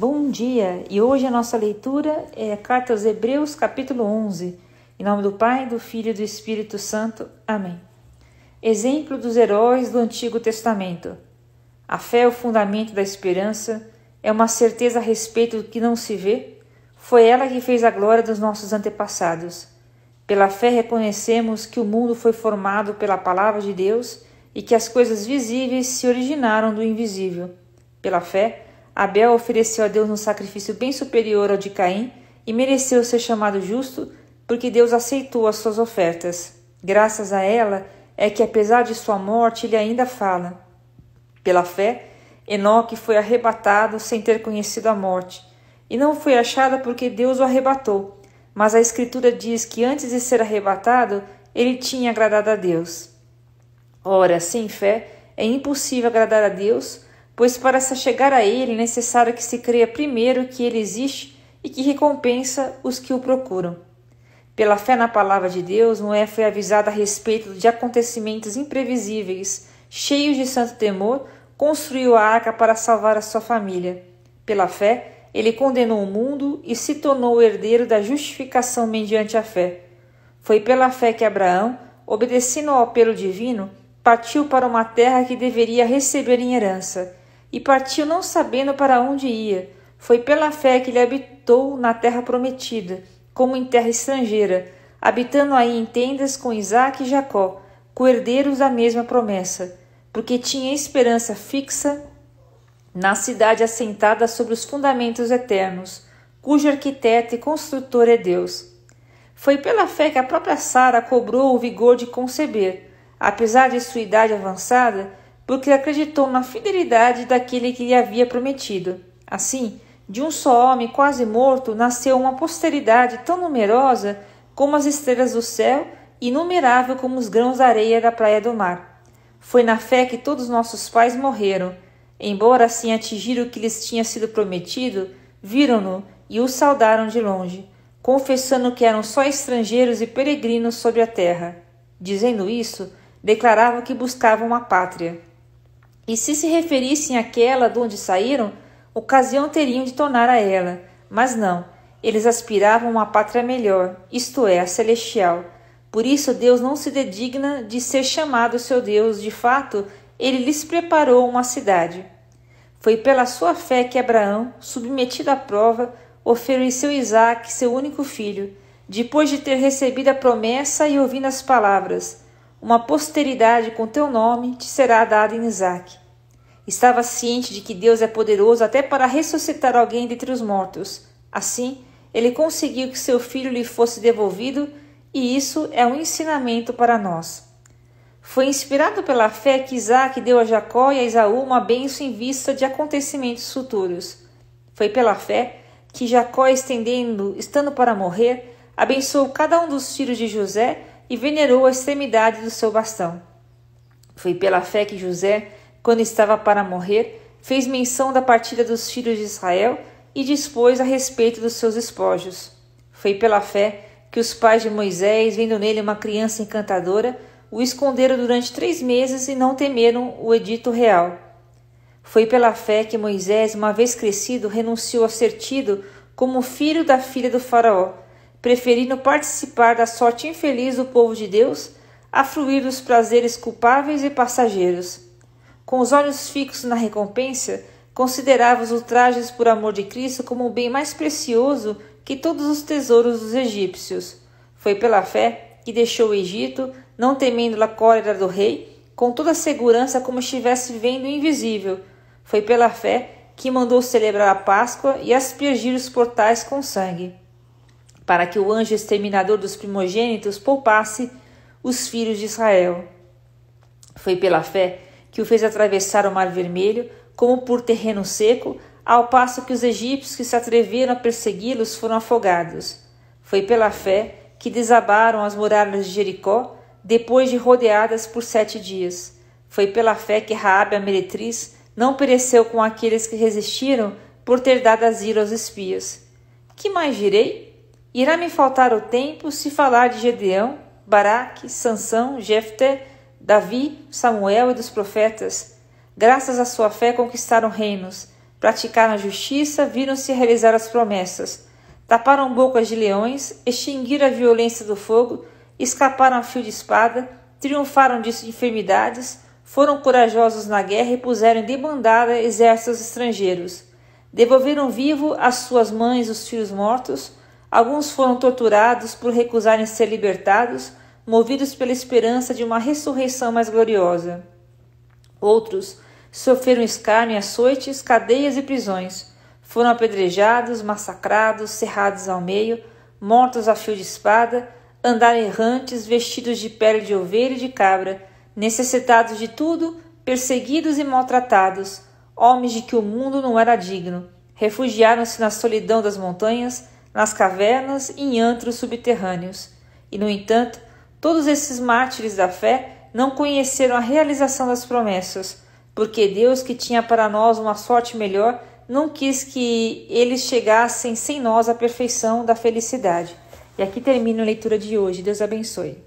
Bom dia, e hoje a nossa leitura é a Carta aos Hebreus, capítulo 11. Em nome do Pai, do Filho e do Espírito Santo. Amém. Exemplo dos heróis do Antigo Testamento. A fé é o fundamento da esperança, é uma certeza a respeito do que não se vê. Foi ela que fez a glória dos nossos antepassados. Pela fé reconhecemos que o mundo foi formado pela palavra de Deus e que as coisas visíveis se originaram do invisível. Pela fé, Abel ofereceu a Deus um sacrifício bem superior ao de Caim e mereceu ser chamado justo porque Deus aceitou as suas ofertas. Graças a ela é que, apesar de sua morte, ele ainda fala. Pela fé, Enoque foi arrebatado sem ter conhecido a morte, e não foi achada porque Deus o arrebatou. Mas a Escritura diz que antes de ser arrebatado, ele tinha agradado a Deus. Ora, sem fé, é impossível agradar a Deus, pois para se chegar a ele é necessário que se creia primeiro que ele existe e que recompensa os que o procuram. Pela fé na palavra de Deus, Noé foi avisado a respeito de acontecimentos imprevisíveis, cheios de santo temor, construiu a arca para salvar a sua família. Pela fé, ele condenou o mundo e se tornou o herdeiro da justificação mediante a fé. Foi pela fé que Abraão, obedecendo ao apelo divino, partiu para uma terra que deveria receber em herança e partiu não sabendo para onde ia. Foi pela fé que ele habitou na terra prometida, como em terra estrangeira, habitando aí em tendas com Isaac e Jacó, coerdeiros da mesma promessa, porque tinha esperança fixa na cidade assentada sobre os fundamentos eternos, cujo arquiteto e construtor é Deus. Foi pela fé que a própria Sara cobrou o vigor de conceber. Apesar de sua idade avançada, porque acreditou na fidelidade daquele que lhe havia prometido. Assim, de um só homem quase morto nasceu uma posteridade tão numerosa como as estrelas do céu, inumerável como os grãos da areia da praia do mar. Foi na fé que todos nossos pais morreram. Embora assim atingir o que lhes tinha sido prometido, viram-no e o saudaram de longe, confessando que eram só estrangeiros e peregrinos sobre a terra. Dizendo isso, declaravam que buscavam uma pátria e se se referissem àquela de onde saíram, ocasião teriam de tornar a ela. Mas não, eles aspiravam a uma pátria melhor, isto é, a celestial. Por isso Deus não se dedigna de ser chamado seu Deus, de fato, ele lhes preparou uma cidade. Foi pela sua fé que Abraão, submetido à prova, ofereceu Isaac, seu único filho, depois de ter recebido a promessa e ouvido as palavras: Uma posteridade com teu nome te será dada em Isaac. Estava ciente de que Deus é poderoso até para ressuscitar alguém dentre os mortos. Assim, ele conseguiu que seu filho lhe fosse devolvido, e isso é um ensinamento para nós. Foi inspirado pela fé que Isaac deu a Jacó e a Esaú uma bênção em vista de acontecimentos futuros. Foi pela fé que Jacó, estendendo, estando para morrer, abençoou cada um dos filhos de José e venerou a extremidade do seu bastão. Foi pela fé que José, quando estava para morrer, fez menção da partida dos filhos de Israel e dispôs a respeito dos seus espojos. Foi pela fé que os pais de Moisés, vendo nele uma criança encantadora, o esconderam durante três meses e não temeram o edito real. Foi pela fé que Moisés, uma vez crescido, renunciou a ser tido como filho da filha do Faraó, preferindo participar da sorte infeliz do povo de Deus a fruir dos prazeres culpáveis e passageiros. Com os olhos fixos na recompensa, considerava os ultrajes por amor de Cristo como o bem mais precioso que todos os tesouros dos egípcios. Foi pela fé que deixou o Egito, não temendo a cólera do rei, com toda a segurança como estivesse vendo o invisível. Foi pela fé que mandou celebrar a Páscoa e aspergir os portais com sangue, para que o anjo exterminador dos primogênitos poupasse os filhos de Israel. Foi pela fé que o fez atravessar o Mar Vermelho, como por terreno seco, ao passo que os egípcios que se atreveram a persegui-los foram afogados. Foi pela fé que desabaram as muralhas de Jericó, depois de rodeadas por sete dias. Foi pela fé que Raabe, a meretriz, não pereceu com aqueles que resistiram por ter dado asilo aos espias. Que mais direi? Irá me faltar o tempo se falar de Gedeão, Baraque, Sansão, Jefté, Davi, Samuel e dos profetas, graças à sua fé, conquistaram reinos, praticaram a justiça, viram-se realizar as promessas, taparam bocas de leões, extinguiram a violência do fogo, escaparam a fio de espada, triunfaram de enfermidades, foram corajosos na guerra e puseram em demandada exércitos estrangeiros. Devolveram vivo às suas mães os filhos mortos, alguns foram torturados por recusarem ser libertados, movidos pela esperança de uma ressurreição mais gloriosa. Outros sofreram escárnio, açoites, cadeias e prisões. Foram apedrejados, massacrados, cerrados ao meio, mortos a fio de espada, andaram errantes, vestidos de pele de ovelha e de cabra, necessitados de tudo, perseguidos e maltratados, homens de que o mundo não era digno. Refugiaram-se na solidão das montanhas, nas cavernas e em antros subterrâneos. E, no entanto, Todos esses mártires da fé não conheceram a realização das promessas, porque Deus, que tinha para nós uma sorte melhor, não quis que eles chegassem sem nós à perfeição da felicidade. E aqui termina a leitura de hoje. Deus abençoe.